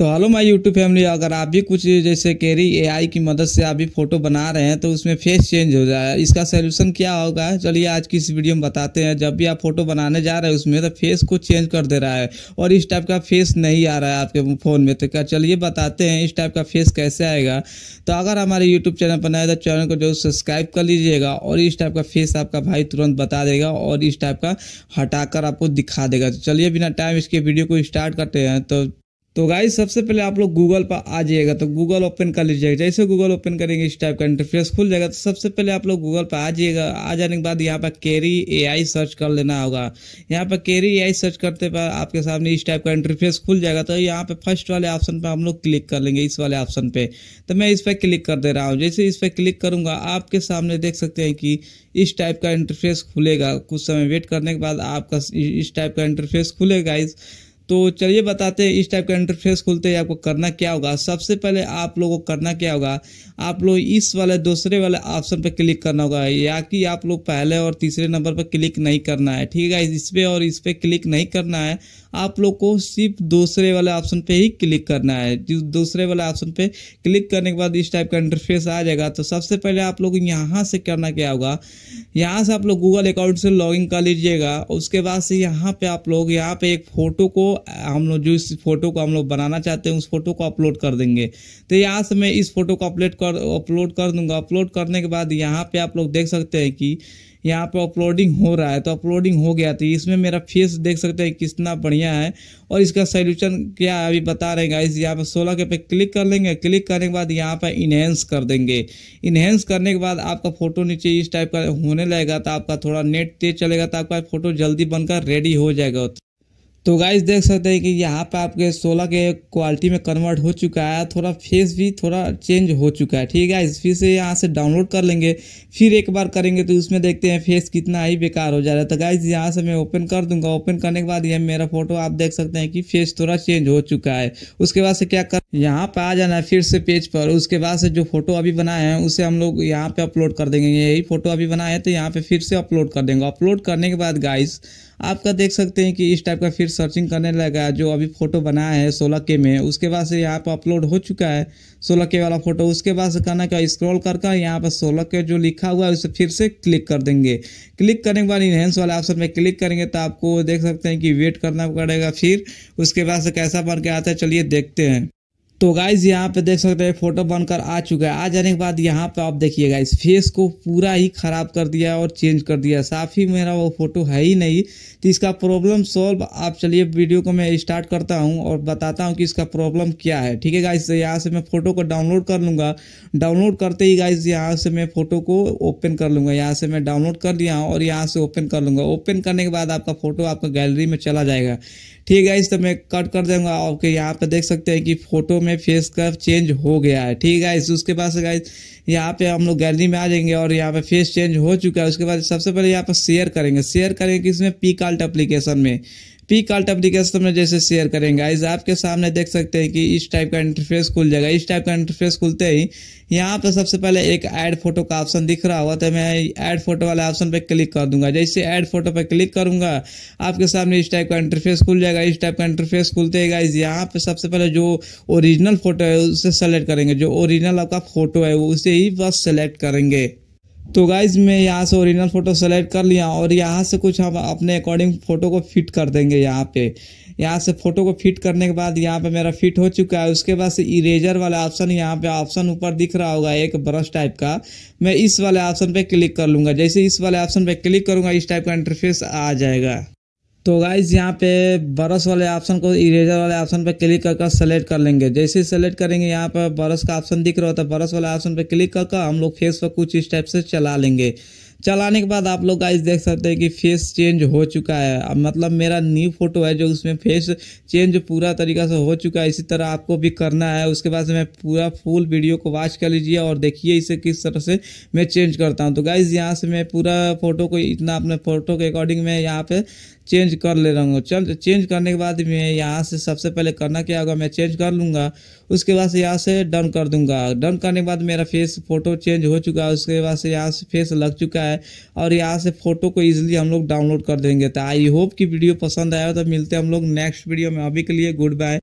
तो hello my YouTube family अगर आप भी कुछ जैसे कैरी एआई की मदद से आप भी फ़ोटो बना रहे हैं तो उसमें फेस चेंज हो जाए इसका सोल्यूशन क्या होगा चलिए आज की इस वीडियो में बताते हैं जब भी आप फोटो बनाने जा रहे हैं उसमें तो फेस को चेंज कर दे रहा है और इस टाइप का फेस नहीं आ रहा है आपके फ़ोन में तो क्या चलिए बताते हैं इस टाइप का फेस कैसे आएगा तो अगर हमारे यूट्यूब चैनल पर नए तो चैनल को जरूर सब्सक्राइब कर लीजिएगा और इस टाइप का फेस आपका भाई तुरंत बता देगा और इस टाइप का हटा आपको दिखा देगा तो चलिए बिना टाइम इसके वीडियो को स्टार्ट करते हैं तो तो गाइज सबसे पहले आप लोग गूगल पर आ जाइएगा तो गूगल ओपन कर लीजिएगा जैसे गूगल ओपन करेंगे इस टाइप का इंटरफेस खुल जाएगा तो सबसे पहले आप लोग गूगल पर आ जाइएगा आ जाने के बाद यहाँ पर केरी एआई सर्च कर लेना होगा यहाँ पर केरी एआई सर्च करते पर आपके सामने इस टाइप का इंटरफेस खुल जाएगा तो यहाँ पर फर्स्ट वाले ऑप्शन पर हम लोग क्लिक कर लेंगे इस वाले ऑप्शन पर तो मैं इस पर क्लिक कर दे रहा हूँ जैसे इस पर क्लिक करूँगा आपके सामने देख सकते हैं कि इस टाइप का इंटरफेस खुलेगा कुछ समय वेट करने के बाद आपका इस टाइप का इंटरफेस खुलेगा इस तो चलिए बताते हैं इस टाइप का इंटरफेस खुलते ही आपको करना क्या होगा सबसे पहले आप लोगों को करना क्या होगा आप लोग इस वाले दूसरे वाले ऑप्शन पर क्लिक करना होगा या कि आप लोग पहले और तीसरे नंबर पर क्लिक नहीं करना है ठीक है इस पर और इस पर क्लिक नहीं करना है आप लोग को सिर्फ दूसरे वाले ऑप्शन पे ही क्लिक करना है जिस दूसरे वाले ऑप्शन पे क्लिक करने के बाद इस टाइप का इंटरफेस आ जाएगा तो सबसे पहले आप लोग यहाँ से करना क्या होगा यहाँ से आप लोग गूगल अकाउंट से लॉगिन कर लीजिएगा उसके बाद से यहाँ पे आप लोग यहाँ पे एक फ़ोटो को हम लोग जो इस फोटो को हम लोग बनाना चाहते हैं उस फोटो को अपलोड कर देंगे तो यहाँ से मैं इस फोटो को अपलोड कर अपलोड कर दूंगा अपलोड करने के बाद यहाँ पे आप लोग देख सकते हैं कि यहाँ पर अपलोडिंग हो रहा है तो अपलोडिंग हो गया तो इसमें मेरा फेस देख सकते हैं कितना बढ़िया है और इसका सोल्यूशन क्या है अभी बता रहे गाइस यहाँ पर सोलह के पे क्लिक कर लेंगे क्लिक करने के बाद यहाँ पर इन्हेंस कर देंगे इन्हेंस करने के बाद आपका फ़ोटो नीचे इस टाइप का होने लगेगा तो आपका थोड़ा नेट तेज चलेगा तो आपका फ़ोटो जल्दी बनकर रेडी हो जाएगा तो गाइस देख सकते हैं कि यहाँ पे आपके 16 के क्वालिटी में कन्वर्ट हो चुका है थोड़ा फेस भी थोड़ा चेंज हो चुका है ठीक है फिर से यहाँ से डाउनलोड कर लेंगे फिर एक बार करेंगे तो उसमें देखते हैं फेस कितना ही बेकार हो जा रहा है तो गाइस यहाँ से मैं ओपन कर दूंगा ओपन करने के बाद ये मेरा फोटो आप देख सकते हैं कि फेस थोड़ा चेंज हो चुका है उसके बाद से क्या कर यहाँ पर आ जाना है फिर से पेज पर उसके बाद से जो फोटो अभी बनाए हैं उसे हम लोग यहाँ पे अपलोड कर देंगे यही फोटो अभी बनाए हैं तो यहाँ पर फिर से अपलोड कर देंगे अपलोड करने के बाद गाइस आपका देख सकते हैं कि इस टाइप का फिर सर्चिंग करने लगा जो अभी फ़ोटो बनाया है सोलह के में उसके बाद से यहाँ पर अपलोड हो चुका है सोलह के वाला फ़ोटो उसके बाद से करना क्या स्क्रॉल कर कर यहाँ पर सोलह के जो लिखा हुआ है उसे फिर से क्लिक कर देंगे क्लिक करने के बाद इन्हेंस वाले ऑप्शन में क्लिक करेंगे तो आपको देख सकते हैं कि वेट करना पड़ेगा फिर उसके बाद से कैसा बन के आता है चलिए देखते हैं तो गाइज यहाँ पे देख सकते हैं फोटो बनकर आ चुका है आ जाने के बाद यहाँ पे आप देखिए गाइज फेस को पूरा ही ख़राब कर दिया और चेंज कर दिया साफ ही मेरा वो फोटो है ही नहीं तो इसका प्रॉब्लम सॉल्व आप चलिए वीडियो को मैं स्टार्ट करता हूँ और बताता हूँ कि इसका प्रॉब्लम क्या है ठीक है गाइज यहाँ से मैं फ़ोटो को डाउनलोड कर लूँगा डाउनलोड करते ही गाइज यहाँ से मैं फ़ोटो को ओपन कर लूँगा यहाँ से मैं डाउनलोड कर लिया हूँ और यहाँ से ओपन कर लूँगा ओपन करने के बाद आपका फ़ोटो आपका गैलरी में चला जाएगा ठीक है गाइज तो मैं कट कर दूँगा आपके यहाँ पर देख सकते हैं कि फ़ोटो में में फेस कर्व चेंज हो गया है ठीक है उसके उसके से गाइज यहाँ पे हम लोग गैलरी में आ जाएंगे और यहाँ पे फेस चेंज हो चुका है उसके बाद सबसे पहले यहाँ पर शेयर करेंगे शेयर करेंगे किसमें पी कार्ट अप्लीकेशन में पी कार्ट एप्लीकेशन में जैसे शेयर करेंगे आइज़ आपके सामने देख सकते हैं कि इस टाइप का इंटरफेस खुल जाएगा इस टाइप का इंटरफेस खुलते ही यहाँ पर सबसे पहले एक ऐड फोटो का ऑप्शन दिख रहा होगा तो मैं ऐड फोटो वाले ऑप्शन पर क्लिक कर दूंगा जैसे ऐड फोटो पर क्लिक करूंगा आपके सामने इस टाइप का इंटरफेस खुल जाएगा इस टाइप का इंटरफेस खुलते ही गाइज यहाँ पर सबसे पहले जो ओरिजिनल फोटो है उसे सेलेक्ट करेंगे जो ओरिजिनल आपका फोटो है उसे ही बस सेलेक्ट करेंगे तो गाइज मैं यहाँ से ओरिजिनल फ़ोटो सेलेक्ट कर लिया और यहाँ से कुछ हम अपने अकॉर्डिंग फ़ोटो को फिट कर देंगे यहाँ पे यहाँ से फ़ोटो को फिट करने के बाद यहाँ पे मेरा फिट हो चुका है उसके बाद से इरेजर वाला ऑप्शन यहाँ पे ऑप्शन ऊपर दिख रहा होगा एक ब्रश टाइप का मैं इस वाले ऑप्शन पर क्लिक कर लूँगा जैसे इस वाले ऑप्शन पर क्लिक करूँगा इस टाइप का इंटरफेस आ जाएगा तो गाइज यहाँ पे बरस वाले ऑप्शन को इरेजर वाले ऑप्शन पर क्लिक कर कर सेलेक्ट कर लेंगे जैसे ही सेलेक्ट करेंगे यहाँ पर बरस का ऑप्शन दिख रहा होता है बरस वाले ऑप्शन पर क्लिक कर कर हम लोग फेस पर कुछ इस टाइप से चला लेंगे चलाने के बाद आप लोग गाइज देख सकते हैं कि फेस चेंज हो चुका है अब मतलब मेरा न्यू फोटो है जो उसमें फेस चेंज पूरा तरीका से हो चुका है इसी तरह आपको भी करना है उसके बाद मैं पूरा फुल वीडियो को वॉच कर लीजिए और देखिए इसे किस तरह से मैं चेंज करता हूँ तो गाइज़ यहाँ से मैं पूरा फोटो को इतना अपने फोटो के अकॉर्डिंग मैं यहाँ पर चेंज कर ले रहा हूँ चल चेंज करने के बाद मैं यहाँ से सबसे पहले करना क्या होगा मैं चेंज कर लूँगा उसके बाद से यहाँ से डन कर दूँगा डन करने के बाद मेरा फेस फोटो चेंज हो चुका है उसके बाद से यहाँ से फेस लग चुका है और यहाँ से फोटो को ईजिली हम लोग डाउनलोड कर देंगे तो आई होप कि वीडियो पसंद आया तो मिलते हैं हम लोग नेक्स्ट वीडियो में अभी के लिए गुड बाय